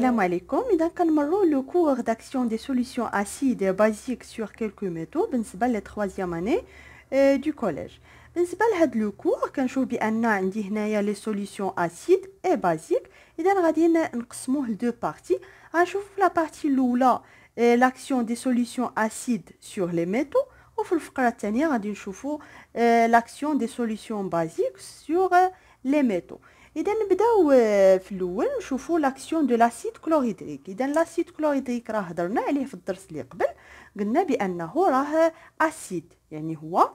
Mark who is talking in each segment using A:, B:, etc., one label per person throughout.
A: Salam alaikum. Et donc, le cours d'action des solutions acides et basiques sur quelques métaux, ben, c'est la troisième année euh, du collège. Ben, c'est le cours nous nous dit les solutions acides et basiques. Et donc, nous avons deux parties. Nous ah, avons la partie Loula, euh, l'action des solutions acides sur les métaux. Ou nous avons euh, l'action des solutions basiques sur les métaux. اذا نبداو آه، في الاول نشوفوا لاكسيون دو لاسيد كلوريدريك اذا لاسيد كلوريدريك راه هضرنا عليه في الدرس اللي قبل قلنا بانه راه اسيد يعني هو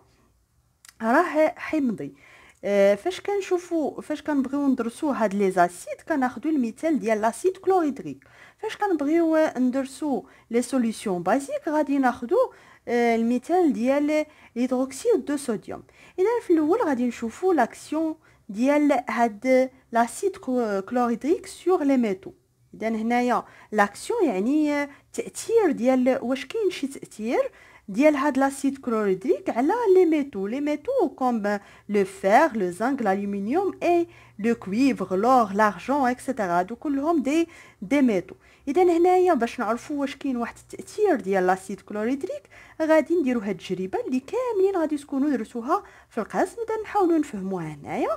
A: راه حمضي آه، فاش كنشوفوا فاش كنبغيو ندرسوا هاد لي زاسيد كناخذوا المثال ديال لاسيد كلوريدريك فاش كنبغيو ندرسوا لي سوليسيون بازيك غادي ناخذوا آه، المثال ديال هيدروكسيد دو صوديوم اذا في الاول غادي نشوفوا لاكسيون ديال هاد لاسيد كلوريدريك سور لي ميتو اذا هنايا لاكسيون يعني تاثير ديال واش كاين شي تاثير ديال هاد لاسيد كلوريدريك على لي ميتو لي ميتو كوم لو فير لو زنك لالومنيوم اي لو كويفر لور لارجون اكسيتيرا دو كلهم دي دي ميتو اذا هنايا باش نعرفوا واش كاين واحد التاثير ديال لاسيد كلوريدريك غادي نديروا هاد التجربه اللي كاملين غادي تكونوا درتوها في القسم اذا نحاولوا نفهموها هنايا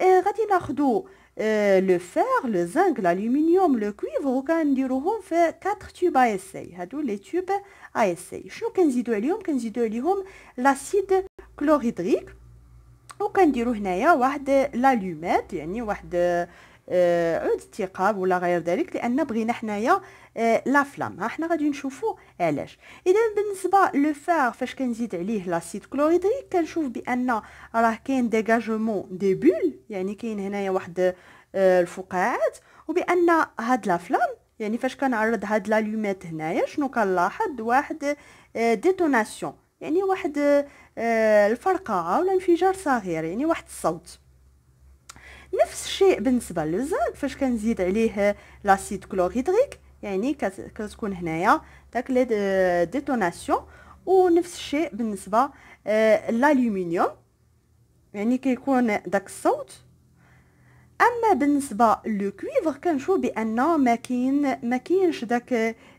A: آه غادي ناخذوا لو فير لو زنك الالومنيوم لو كويفر وكنديروهم في 4 تيوب اي اس اي هادو لي تيوب اي اس اي شنو كنزيدو عليهم كنزيدو عليهم لاسيد كلوريدريك وكنديروا هنايا واحد لالومات يعني واحد آه، عود الثقاب ولا غير ذلك لان بغينا حنايا آه، لا فلام ها حنا غادي نشوفوا علاش اذا بالنسبه لو فار فاش كنزيد عليه لاسيد كلوريدريك كنشوف بان راه كاين ديجاجمون دي بول يعني كاين هنايا واحد آه، الفقاعات وبان هاد لا فلام يعني فاش كنعرض هاد لالومات هنايا شنو كنلاحظ واحد ديتوناسيون يعني واحد الفرقعه ولا انفجار صغير يعني واحد الصوت نفس الشيء بالنسبه للزنك فاش كنزيد عليه لاسيد كلوريدريك يعني كتكون هنايا داك لي ديتوناسيون ونفس الشيء بالنسبه للالومنيوم آه، يعني كيكون داك الصوت اما بالنسبه لو كويفر كنشوف بان ما كاين ما كاينش داك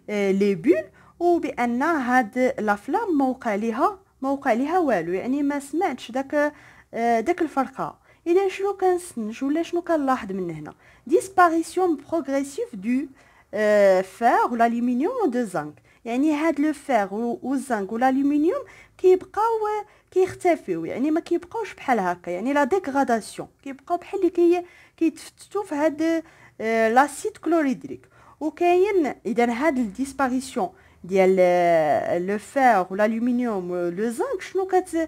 A: آه، لي بول وبان هاد لا فلام ما وقع ليها ما وقع ليها والو يعني ما سمعتش داك آه، داك الفرقه اذا شنو كنسنج ولا شنو كنلاحظ من هنا ديسباريسيون بروغريسيف دو اه فار والالومنيوم دو زانك يعني هاد لو فير ولا والالومنيوم كيبقاو كيختفيو يعني ما كيبقاوش بحال هكا يعني لا ديغراداسيون كيبقاو بحال اللي كي كيتفتتو في هاد لاسيد euh, كلوريدريك وكاين اذا هاد الديسباريسيون ديال لو فير والالومنيوم لو زانك شنو كت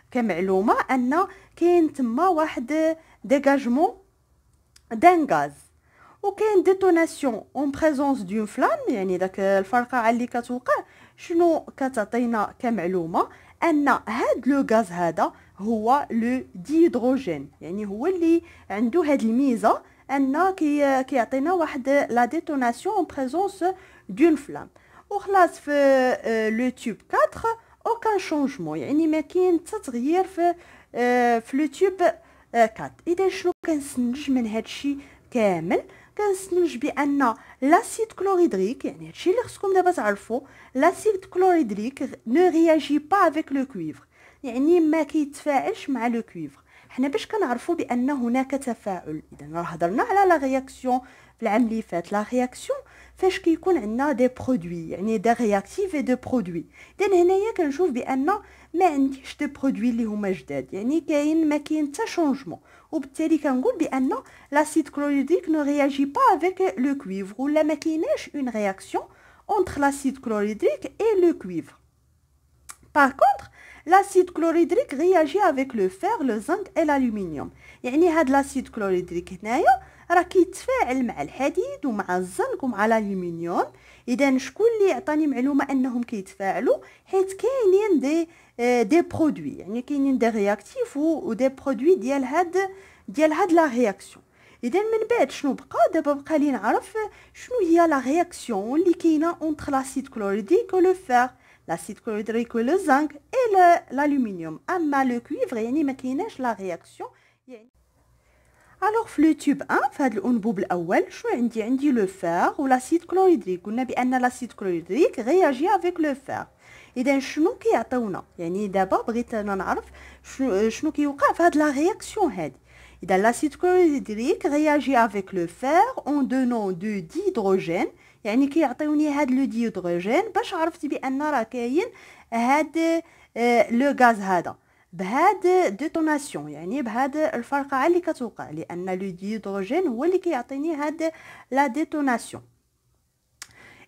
A: كمعلومه ان كاين تما واحد ديجاجمون دان غاز وكاين ديتوناسيون اون بريزونس دون فلام يعني داك الفرقعه اللي كتوقع شنو كتعطينا كمعلومه ان هاد لو غاز هذا هو لو ديدروجين يعني هو اللي عنده هاد الميزه ان كي كيعطينا واحد لا ديتوناسيون اون بريزونس دون فلام وخلاص في آه، لو تيوب 4 اوكان شونجمون يعني ما كاين حتى تغيير في آه، في لو تيوب كات اذا شنو كنسنج من هادشي كامل كنسنج بان لاسيد كلوريدريك يعني هادشي اللي خصكم دابا تعرفوا لاسيد كلوريدريك نو رياجي با افيك لو كويفر يعني ما كيتفاعلش مع لو كويفر حنا باش كنعرفوا بان هناك تفاعل اذا راه هضرنا على لا رياكسيون في العام اللي فات لا رياكسيون Qui connaît des produits, des réactifs et des produits. Donc, nous avons vu que nous avons des produit qui est des il y a des changements. Nous avons vu que l'acide chlorhydrique ne réagit pas avec le cuivre. ou la vu une réaction entre l'acide chlorhydrique et le cuivre. Par contre, l'acide chlorhydrique réagit avec le fer, le zinc et l'aluminium. Il y a de l'acide chlorhydrique est. راه كيتفاعل مع الحديد ومع الزنك ومع الالومنيوم اذا شكون اللي عطاني معلومه انهم كيتفاعلوا حيت كاينين دي آه، دي برودوي يعني كاينين دي رياكتيف ودي برودوي ديال هاد ديال هاد لا رياكسيون اذا من بعد شنو بقى دابا بقى لي نعرف شنو هي لا رياكسيون اللي كاينه اونتر لاسيد كلوريديك لو فير لاسيد كلوريديك لو زنك اي لالومنيوم اما لو كويفر يعني ما كايناش لا رياكسيون الوغ في تيوب 1 في هذا الانبوب الاول شنو عندي عندي لو فار ولاسيد كلوريدريك قلنا بان لاسيد كلوريدريك غياجي افيك لو فار اذا شنو كيعطيونا يعني دابا بغيت انا نعرف شنو شنو كيوقع في هاد لا رياكسيون هادي اذا لاسيد كلوريدريك غياجي افيك لو فار اون دونون دو ديدروجين يعني كيعطيوني هاد لو ديدروجين باش عرفت بان راه كاين هاد لو غاز هذا بهاد ديتوناسيون يعني بهاد الفرقعه اللي كتوقع لان لو ديدروجين هو اللي كيعطيني هاد لا ديتوناسيون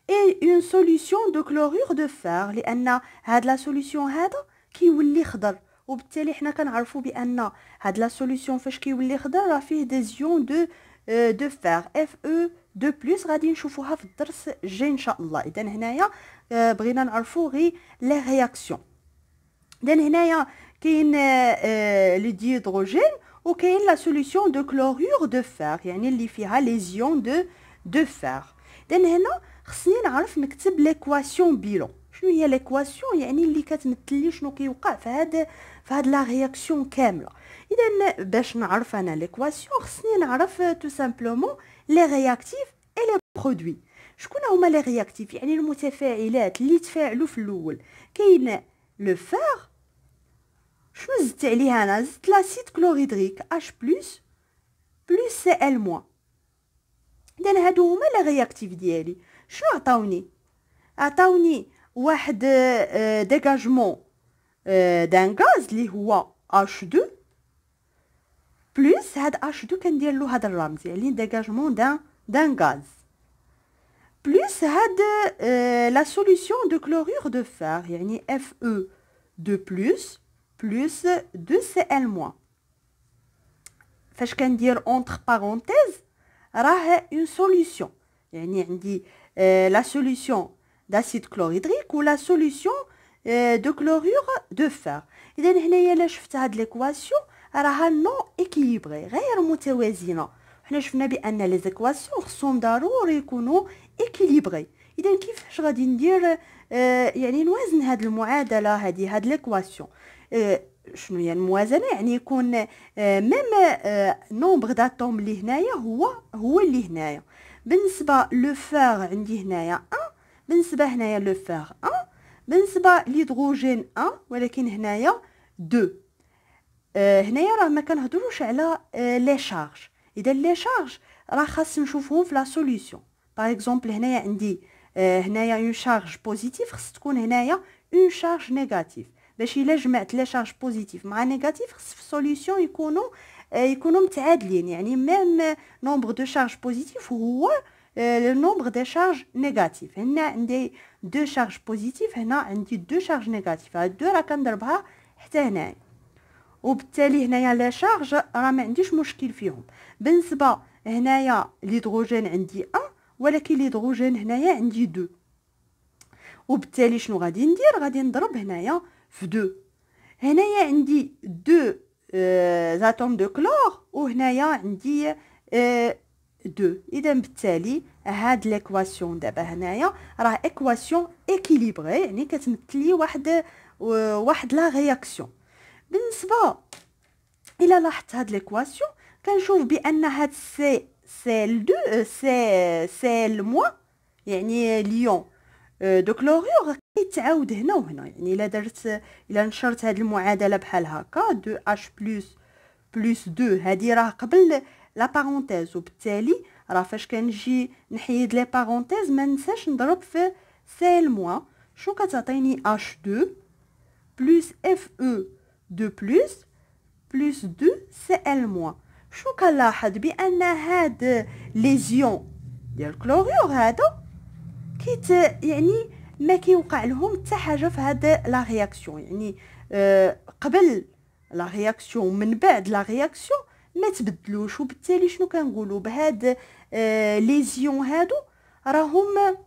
A: اي اون سوليوشن دو كلورور دو فار لان هاد لا سوليوشن هذا كيولي خضر وبالتالي حنا كنعرفوا بان هاد لا سوليوشن فاش كيولي خضر راه فيه ديزيون دو دو فار اف او دو بلوس غادي نشوفوها في الدرس الجاي ان شاء الله اذا هنايا euh، بغينا نعرفوا غير لي رياكسيون اذا هنايا qui est euh, le dihydrogène ou qui la solution de chlorure de fer. Il y a une lésion de fer. nous écrire l'équation bilan. Il l'équation, il y a la réaction Il y l'équation, nous euh, tout simplement les réactifs et les produits. connais vous les réactifs, il y a les qui le le fer. Je vais l'acide chlorhydrique H, plus Cl-O-M-C-E-R. Je vais vous dire que le dégagement d'un gaz H2. Plus H2 qui est le dégagement d'un gaz. Plus euh, la solution de chlorure de fer, il Fe2, plus 2Cl-. Fash dire entre parenthèses raha une solution euh, la solution d'acide chlorhydrique ou la solution euh, de chlorure de fer. il hnaia la chft l'équation raha non équilibrée, غير متوازنة. Hna chfna que les équations sont équilibrées il faut dire soient آه، يعني نوازن هاد المعادله هادي هاد ليكواسيون آه، شنو هي يعني الموازنه يعني يكون آه، ميم نومبر داتوم اللي هنايا هو هو اللي هنايا بالنسبه لو فار عندي هنايا 1 بالنسبه هنايا لو فار 1 بالنسبه ليدروجين 1 ولكن هنايا 2 هنايا راه ما كنهضروش على لي شارج اذا لي شارج راه خاص نشوفهم في لا سوليوشن باغ اكزومبل هنايا عندي آه، هنايا اون شارج بوزيتيف خص تكون هنايا اون شارج نيجاتيف باش الا جمعت لا شارج بوزيتيف مع نيجاتيف خص في سوليسيون يكونوا آه، يكونوا متعادلين يعني ميم نومبر دو شارج بوزيتيف هو لو نومبر دي شارج نيجاتيف هنا عندي دو شارج بوزيتيف هنا عندي دو شارج نيجاتيف هاد دو راه كنضربها حتى هنايا وبالتالي هنايا لا شارج راه ما عنديش مشكل فيهم بالنسبه هنايا الهيدروجين عندي 1 ولكن ليدغوجين هنايا عندي دو وبالتالي شنو غادي ندير غادي نضرب هنايا في دو هنايا عندي دو زاتوم آه، دو كلور وهنايا عندي آه، دو اذا بالتالي هاد ليكواسيون دابا هنايا راه ايكواسيون ايكيليبري يعني كتمثل لي واحد واحد لا رياكسيون بالنسبه الى لاحظت هاد ليكواسيون كنشوف بان هاد سي سيل دو سيل, سيل موا يعني ليون دوك لوريور كيتعاود هنا وهنا يعني الا درت الا نشرت هاد المعادله بحال هكا دو اش بلس بلس دو هادي راه قبل لا بارونتيز وبالتالي راه فاش كنجي نحيد لي بارونتيز ما ننساش نضرب في سيل موا شنو كتعطيني اش دو بلس اف او دو بلس بلس دو سي ال موا شو كنلاحظ بان هاد ليزيون ديال الكلوريور هادو كيت يعني ما كيوقع لهم حتى حاجه في هاد لا رياكسيون يعني آه قبل لا رياكسيون من بعد لا رياكسيون ما تبدلوش وبالتالي شنو كنقولوا بهاد آه ليزيون هادو راهم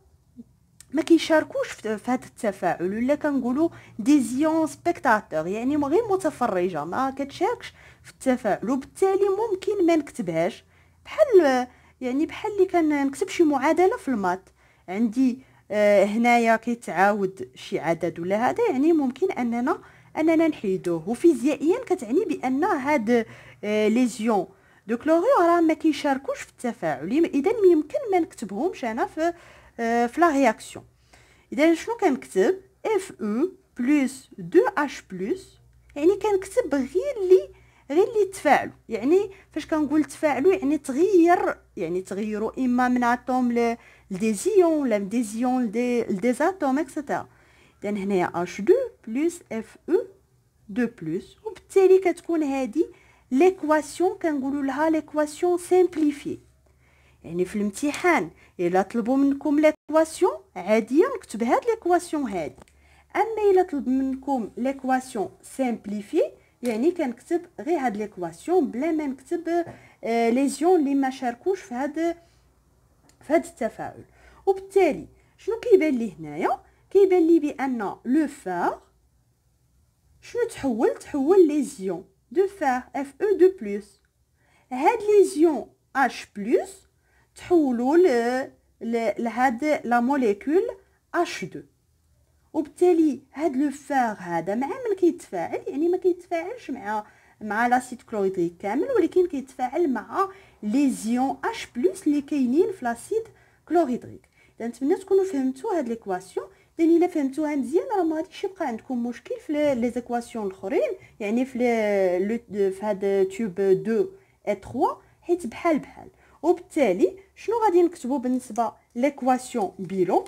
A: ما كيشاركوش في هذا التفاعل ولا كنقولوا ديزيون سبيكتاتور يعني غير متفرجه ما كتشاركش في التفاعل وبالتالي ممكن ما نكتبهاش بحال يعني بحال اللي كنكتب شي معادله في المات عندي آه هنايا كيتعاود شي عدد ولا هذا يعني ممكن اننا اننا نحيدوه وفيزيائيا كتعني بان هاد آه ليزيون دو كلوريو راه ما كيشاركوش في التفاعل اذا يمكن ما نكتبهمش انا في في لا رياكسيون اذا شنو كنكتب اف او بلس دو اش بلس يعني كنكتب غير لي غير لي تفاعلوا يعني فاش كنقول تفاعلوا يعني تغير يعني تغيروا اما من اتوم لديزيون ولا من ديزيون لديزاتوم اكسيتيرا اذا هنايا اش دو بلس اف او دو بلس وبالتالي كتكون هذه ليكواسيون كنقولوا لها ليكواسيون سامبليفي يعني في الامتحان الا طلبوا منكم ليكواسيون عاديه نكتب هاد ليكواسيون هادي اما الا طلب منكم ليكواسيون سامبليفي يعني كنكتب غير هاد ليكواسيون بلا ما نكتب ليزيون لي زيون اللي ما شاركوش في هاد في هاد التفاعل وبالتالي شنو كيبان لي هنايا كيبان لي بان لو فار شنو تحول تحول لي دو فار اف او دو بلس هاد لي اش بلس تحولوا لهاد لا موليكول اش 2 وبالتالي هاد لو فار هذا مع من كيتفاعل يعني ما كيتفاعلش مع مع لاسيد كلوريدريك كامل ولكن كيتفاعل مع ليزيون اش بلس اللي كاينين في لاسيد كلوريدريك اذا نتمنى تكونوا فهمتوا هاد ليكواسيون لان الا فهمتوها مزيان راه ما غاديش يبقى عندكم مشكل في زيكواسيون الاخرين يعني في في هاد تيوب 2 اي 3 حيت بحال بحال Et donc, qu'est-ce l'équation bilan.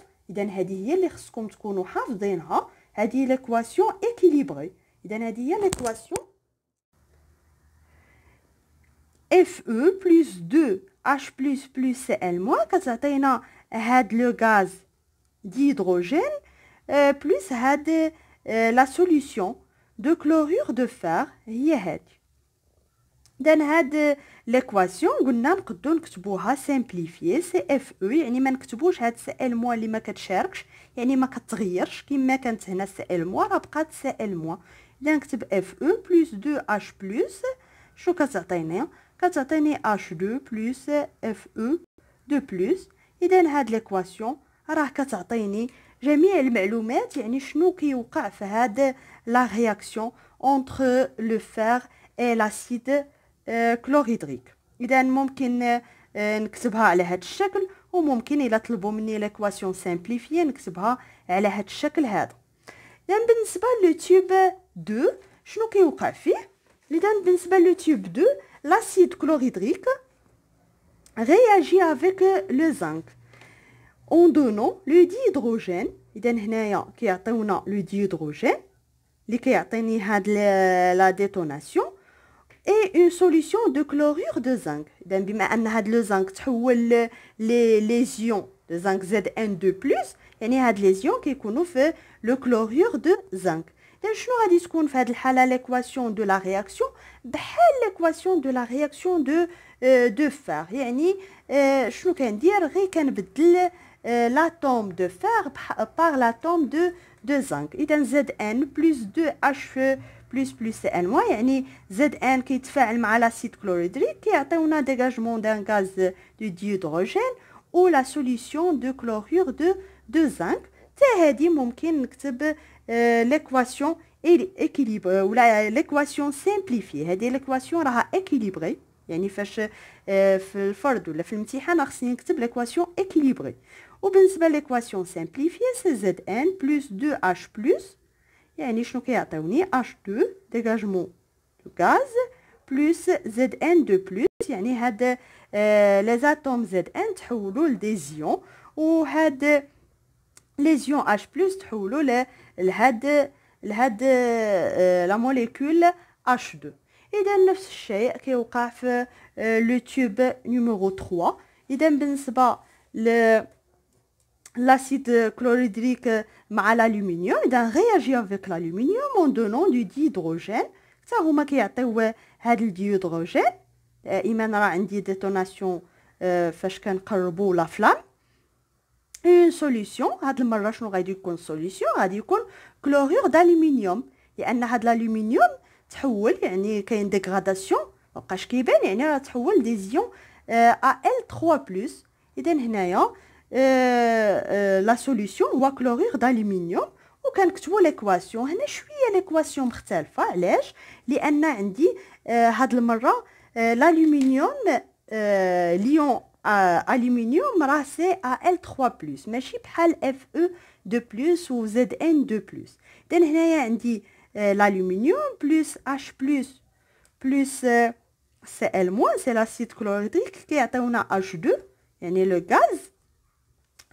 A: l'équation équilibrée. l'équation FE plus 2 h plus c'est-à-dire le gaz d'hydrogène plus la solution de chlorure de fer, اذا هاد ليكواسيون قلنا نقدو نكتبوها سامبليفي سي اف او يعني ما نكتبوش هاد سي ال موان اللي ما كتشاركش يعني ما كتغيرش كما كانت هنا سي ال موان راه بقات سي ال موان اذا نكتب اف او بلس دو اش بلس شو كتعطيني كتعطيني اش 2 بلس اف او دو بلس اذا هاد ليكواسيون راه كتعطيني جميع المعلومات يعني شنو كيوقع في هاد لا رياكسيون اونتر لو فير اي لاسيد آه، كلوريدريك اذا ممكن آه، نكتبها على هذا الشكل وممكن الا طلبوا مني لاكواسيون سامبليفي نكتبها على هذا الشكل هذا اذا بالنسبه لو تيوب 2 شنو كيوقع فيه اذا بالنسبه لو تيوب 2 l'acide chlorhydrique réagit لو زانك zinc en لو le dihydrogène اذا هنايا كيعطيونا لو ديدروجين اللي كيعطيني هاد لا ديتوناسيون et une solution de chlorure de zinc. Donc, bien on a le zinc, tout les lésions de zinc Zn2+, et il y a des lésions qui sont le chlorure de zinc. Donc, nous allons l'équation de la réaction, bah, l'équation de la réaction de euh, fer. Yani, euh, nous allons dire que euh, l'atome de fer par l'atome de zinc. Et donc Zn plus 2 h 2 plus plus N-, Zn qui fait l'acide chlorhydrique, qui atteint un dégagement d'un gaz de dihydrogène ou la solution de chlorure de zinc. C'est l'équation est l'équation simplifiée. C'est l'équation équilibrée. l'équation équilibrée. l'équation simplifiée c'est Zn plus 2H plus. يعني شنو كيعطيوني H2 ديجاجمون دو غاز بلس زد ان دو بلس يعني هاد آه لي زاتوم زد ان تحولوا لدي زيون وهاد لي زيون بلس تحولوا لهاد لهاد آه لا موليكول H2 اذا نفس الشيء كيوقع في آه لو تيوب نيميرو 3 اذا بالنسبه ل لاسيد كلوريدريك مع الالومنيوم اذا غياجي افيك الالومنيوم اون دونون دو ديدروجين حتى هما كيعطيو هاد الديدروجين دائما راه عندي ديتوناسيون فاش كنقربوا لا فلام اون سوليسيون هاد المره شنو غادي يكون سوليسيون غادي يكون كلوريور دالومنيوم لان هاد الالومنيوم تحول يعني كاين ديغراداسيون مابقاش كيبان يعني راه تحول ديزيون ا ال 3 بلس اذا هنايا Euh, euh, la solution ou chlorure d'aluminium ou quand tu l'équation هنا شويه l'équation مختلفه علاش لان عندي هذه المره l'aluminium euh, l'ion aluminium راه à mais 3 ماشي بحال fe 2 ou zn 2 donc هنايا عندي l'aluminium plus h plus cl c'est l'acide chlorhydrique qui est H2 يعني le gaz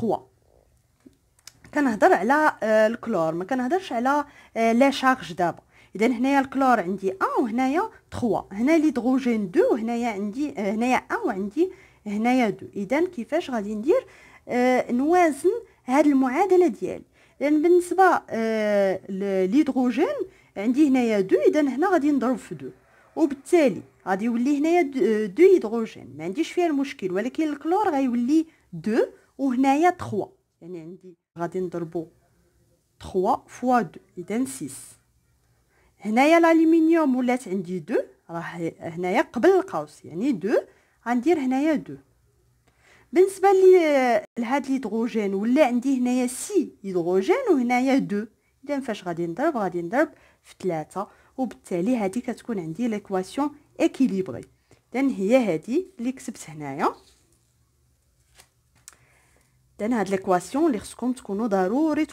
A: 3 كنهضر على آه، الكلور ما كنهضرش على آه، لا شارج دابا اذا هنايا الكلور عندي 1 وهنايا 3 هنا ليدروجين 2 وهنايا عندي هنايا 1 وعندي هنايا 2 اذا كيفاش غادي ندير آه نوازن هاد المعادله ديالي لان بالنسبه آه عندي هنايا 2 اذا هنا غادي نضرب في 2 وبالتالي غادي يولي هنايا 2 آه، هيدروجين ما عنديش فيها المشكل ولكن الكلور غيولي 2 وهنايا 3 يعني عندي غادي نضربو 3 فوا 2 اذا 6 هنايا الالومنيوم ولات عندي 2 راه هنايا قبل القوس يعني 2 غندير هنايا 2 بالنسبه لي لهاد الهيدروجين ولا عندي هنايا سي هيدروجين وهنايا 2 اذا فاش غادي نضرب غادي نضرب في 3 وبالتالي هذه كتكون عندي ليكواسيون اكيليبري اذا هي هذه اللي كتبت هنايا Vous avez l'équation, vous avez 2Al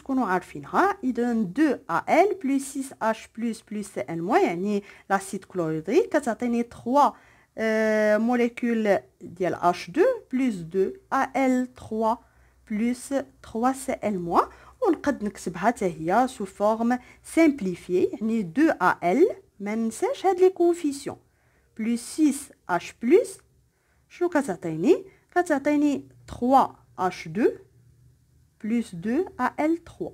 A: plus 6H plus CN-, vous l'acide chlorhydrique, 3 euh, molécules de H2 plus 2Al3 plus 3CN-. Vous pouvez voir que sous forme simplifiée 2Al, même si j'ai des coefficients. Plus 6H, vous avez 3. H2 plus 2 AL3.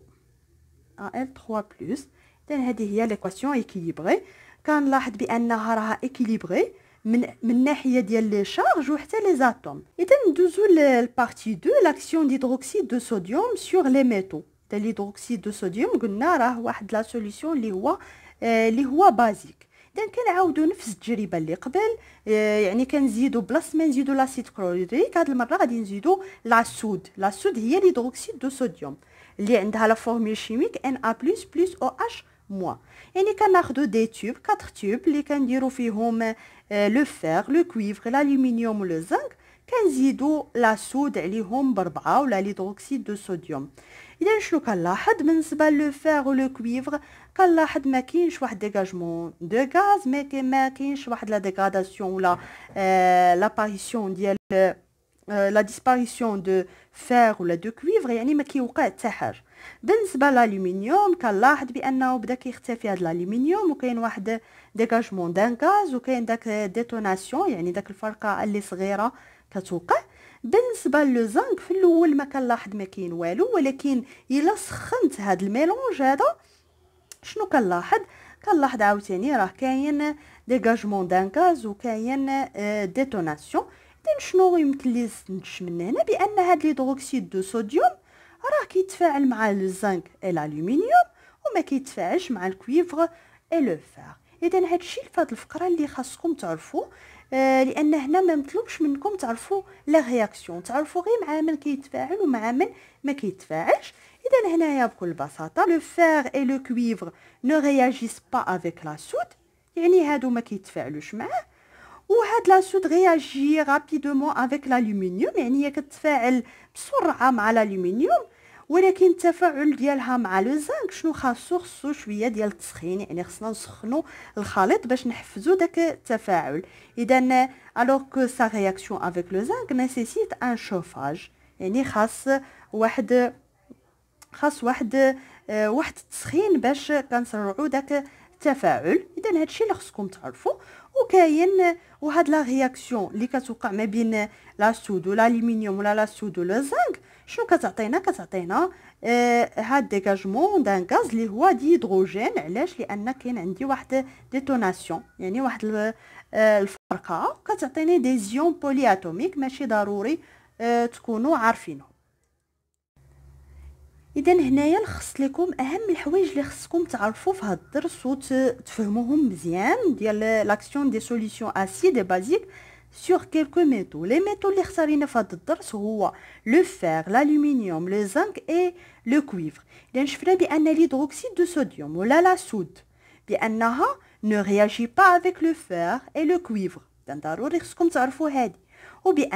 A: AL3 plus. Il y l'équation équilibrée. Quand l'aide est équilibrée, il a les charges, et les atomes. et y a partie de l'action d'hydroxyde de sodium sur les métaux. L'hydroxyde de sodium, il y a la solution liwa euh, basique. كنعاودوا نفس التجربه اللي قبل آه، يعني كنزيدوا بلاص ما نزيدوا لاسيد كلوريك هاد المره غادي نزيدوا لاسود لاسود هي ليدروكسيد دو صوديوم اللي عندها لا فورمول شيميك ان ا بلس بلس او اش موا يعني كناخذوا دي تيوب 4 تيوب اللي كنديروا فيهم آه، لو فير لو كويفر الالومنيوم لو زنك كنزيدو لاسود عليهم بربعة ولا ليدروكسيد دو صوديوم اذا شنو كنلاحظ بالنسبه لو فيغ ولو كويفر كنلاحظ ما كاينش واحد ديغاجمون دو غاز ما ما كاينش واحد لا ديغراداسيون ولا آه لاباريسيون ديال لا ديسباريسيون دو فيغ ولا دو كويفر يعني ما كيوقع حتى حاجه بالنسبه للالومنيوم كنلاحظ بانه بدا كيختفي هذا الالومنيوم وكاين واحد ديغاجمون دان غاز وكاين داك ديتوناسيون يعني داك الفرقه اللي صغيره كتوقع بالنسبه للوزنك في الاول ما كنلاحظ ما كاين والو ولكن الا سخنت هاد الميلونج هذا شنو كنلاحظ كنلاحظ عاوتاني راه كاين ديغاجمون دان غاز وكاين ديتوناسيون اذا شنو يمكن لي نستنتج من هنا بان هاد ليدروكسيد دو صوديوم راه كيتفاعل مع الزنك الالومنيوم وما كيتفاعلش مع الكويفر لو فار اذا هادشي فهاد الفقره اللي خاصكم تعرفوه آه، لان هنا ما مطلوبش منكم تعرفوا لا رياكسيون تعرفوا غير مع من كيتفاعل ومع من ما كيتفاعلش اذا هنايا بكل بساطه لو فير اي لو كويفر نو رياجيس با افيك لا سود يعني هادو ما كيتفاعلوش معاه وهاد لا سود رياجي رابيدومون افيك لالومنيوم يعني هي كتفاعل بسرعه مع لالومنيوم ولكن التفاعل ديالها مع لو زانك شنو خاصو خصو شويه ديال التسخين يعني خصنا نسخنو الخليط باش نحفزو داك التفاعل اذا الوغ كو سا رياكسيون افيك لو زانك نيسيسيت ان شوفاج يعني خاص واحد خاص واحد آه، واحد التسخين باش كنسرعو داك التفاعل اذا هادشي اللي خصكم تعرفوا وكاين وهاد لا رياكسيون اللي كتوقع ما بين لا سود ولا الالومنيوم ولا لا سود ولا زنك شنو كتعطينا كتعطينا آه هاد ديجاجمون دان غاز اللي هو دي هيدروجين علاش لان كاين عندي واحد ديتوناسيون يعني واحد آه، الفرقه كتعطيني دي زيون بولي اتوميك ماشي ضروري آه تكونوا عارفينهم اذا هنايا نخص لكم اهم الحوايج اللي خصكم تعرفوا في هاد الدرس وتفهموهم مزيان ديال لاكسيون دي سوليسيون اسيد بازيك sur quelques métaux. Les métaux les plus في هذا هو le l'aluminium, le zinc et le cuivre. لان شفنا بان l'hydroxyde de sodium ou la soude بانها ne réagit pas avec le fer et le cuivre. دان Ou bien,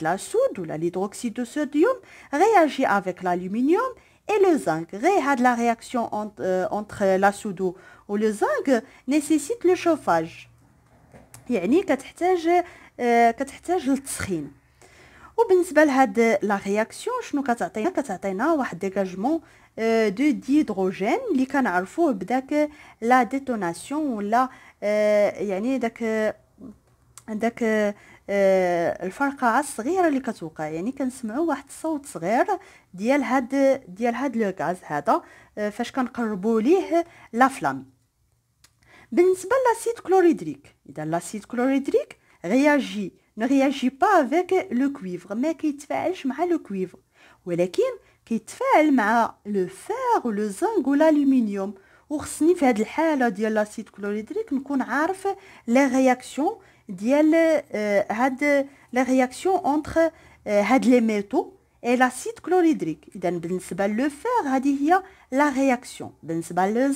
A: la soude ou l'hydroxyde de sodium réagit avec l'aluminium et le zinc. la réaction entre, euh, entre la soude ou le zinc nécessite le chauffage. يعني كتحتاج آه، كتحتاج للتسخين وبالنسبه لهاد لا رياكسيون شنو كتعطينا كتعطينا واحد ديجاجمون آه، دو ديدروجين اللي كنعرفوه بداك لا ديتوناسيون ولا آه، يعني داك داك الفرقعه الصغيره اللي كتوقع يعني كنسمعوا واحد الصوت صغير ديال هاد ديال هاد لو غاز هذا فاش كنقربوا ليه لا فلام بالنسبة l'acide chlorhydrique réagit ne réagit pas avec le cuivre mais il avec le cuivre ولكن كيتفاعل ou le zinc ou l'aluminium وخصني في الحالة ديال l'acide chlorhydrique نكون عارف les رياكسيون ديال هاد هاد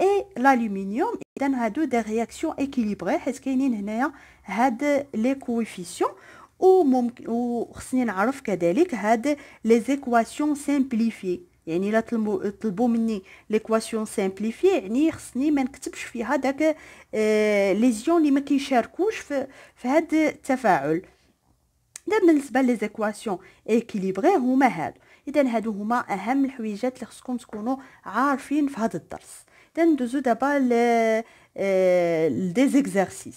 A: اي لالومنيوم اذا هادو دي رياكسيون اكيليبري حيت كاينين هنايا هاد لي كويفيسيون ممكن و خصني نعرف كذلك هاد لي زيكواسيون سامبليفي يعني الا طلبوا طلبوا مني ليكواسيون سامبليفي يعني خصني ما نكتبش فيها داك آه ليزيون اللي ما كيشاركوش في, في هاد التفاعل دابا بالنسبه لي زيكواسيون اكيليبري هما هادو اذا هادو هما اهم الحويجات اللي خصكم تكونوا عارفين في هذا الدرس T'as de d'abord les des euh, exercices.